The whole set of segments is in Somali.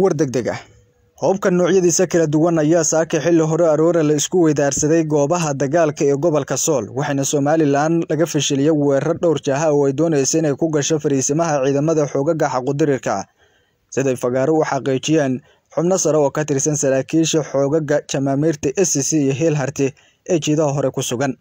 war degdeg ah hobka noocyadiisa kala duwan ayaa saaka xilli hore aroora la isku weydaarsaday goobaha dagaalka ee gobolka sool waxaana somalilan laga fashiliyay weerar dhowr jaha oo ay doonaysa inay ku gasho fariisimaha ciidamada xoogaga xaqudirirka ah. siday fagaaro u xaqiijiyeen xubno sare oo ka tirsan saraakiisha xoogaga jamaamiirta s c iyo hiil harti ee jiidaha hore ku sugan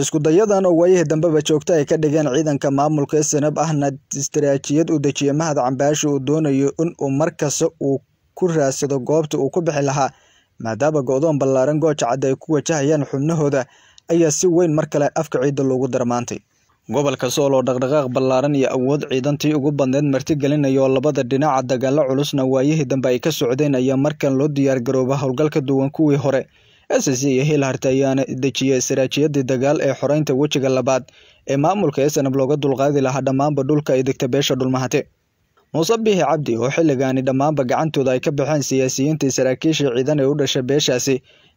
isku dayadan oo waayihii dambeba joogto ay ka dhigeen ciidanka maamulka snab ahna istaraatiijiyad uu dejiye mahad cambaasha uu doonayo in uu markasta uu ku raadsado goobta uu ku bixi lahaa maadaama go-doon ballaaran gooja cadde ay ku wajahayaan xubnahooda ayaa si weyn mar kale afka ciidda loogu darmaantay gobolka sool oo dhaqdhaqaaq ballaaran iyo awood ciidantii ugu badneyd martigelinaya oo labada dhinaca dagaalo culusna waayihii dambe ay ka socdeen ayaa markan loo diyaargarooba howlgalka duwan kuwii hore s c iyo hiilharta ayaana dejiya saraajiyadii dagaal ee xoreynta wejiga labaad ee maamulka esanab looga dulqaadi lahaa dhammaanba dhulka ay degta beesha dhulmahate muuse bihi cabdi oo xilligaani dhammaanba gacantooda ay ka baxeen siyaasiyiintii saraakiisha ciidan ee u dhashay beeshaasi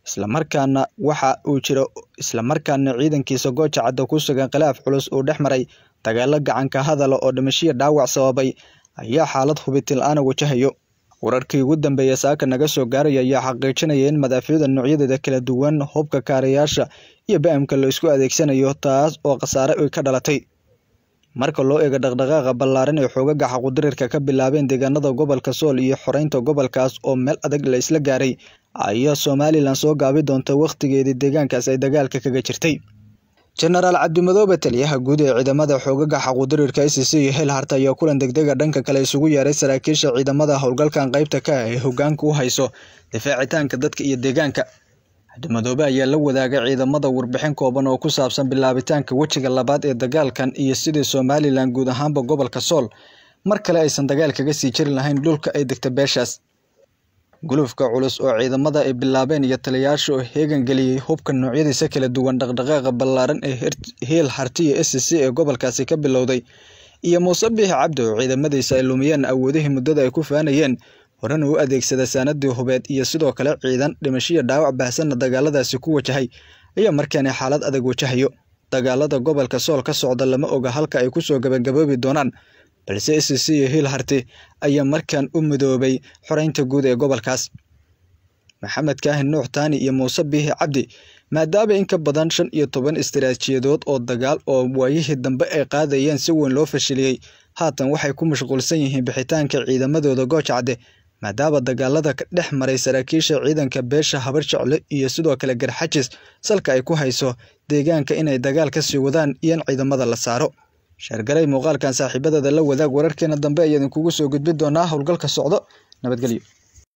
islamarkaana waxa uu jiro islamarkaana ciidankiisa gooja cadda ku sugan khilaaf culus uu dhex maray dagaalo gacanka hadala oo dhimashiya dhaawac sababay ayaa xaalad hubitin la-aana wajahayo wararkii ugu dambeeya saaka naga soo gaaraya ayaa xaqiijinaya in madaafiicda noocyadeeda kala duwan hubka kaarayaasha iyo ba-amka la isku adeegsanayo taas oo khasaare ay ka dhalatay marka loo eego dhaqdhaqaaqa ballaaran ee xoogaga xaqudirirka ka bilaabeen deegaanada gobolka sool iyo xoreynta gobolkaas oo meel adag la isla gaaray ayaa somalilan soo gaabi doonta wakhtigeedii deegaankaas ay dagaalka kaga jirtay jenaraal cabdimadoobe taliyaha guud ee ciidamada xoogaga xaquudirirka i c c iyo hel harta ayaa kulan degdega dhanka kale isugu yeeray saraakiisha ciidamada howlgalkan qaybta ka ah ee hogaanka u hayso difaacitaanka dadka iyo deegaanka cabdimadoobe ayaa la wadaagay ciidamada warbixin kooban oo ku saabsan bilaabitaanka wejiga labaad ee dagaalkan iyo sidii somalilan guud ahaanba gobolka sool mar kale aysan dagaal kaga sii jiri lahayn dhulka ay degta beeshaas gulufka culus oo ciidamada ay bilaabeen iyo taliyaasha oo heegan geliyey hubka noocyadiisa kala duwan dhaqdhaqaaqa ballaaran ee hiil hartiya s c ee gobolkaasi ka bilowday iyo muuse biix cabdi oo ciidamadiisa ay lumiyeen awoodihii muddada ay ku faanayeen horena u adeegsada saanadii hubeed iyo sidoo kale ciidan dhimashiya dhaawac baahsanna dagaaladaasi ku wajahay ayaa markaani xaalad adag wajahayo dagaalada gobolka sool ka socda lama oga halka ay kusoo gabagaboobi doonaan balse c iyo hiil harti ayaa markan u midoobay xoreynta guud ee gobolkaas maxamed kaahin nuux taani iyo muuse biihi cabdi maadaaba in ka badan shan iyo toban istiraajiyadood oo dagaal oo waayihii dambe ay qaadayeen si weyn loo fashiliyey haatan waxay ku mashquulsan yihiin bixitaanka ciidamadooda gooja maadaaba dagaalada ka dhex maray saraakiisha ciidanka beesha habar jecle iyo sidoo kale garxajis salka ay ku hayso deegaanka inay dagaal ka sii wadaan iyo in ciidamada la saaro shaargalay muuqaalkan saaxiibadeeda la wadaag wararkeena dambe ayaa idinkugu soo gudbin doonaa howlgalka socdo nabadgelyo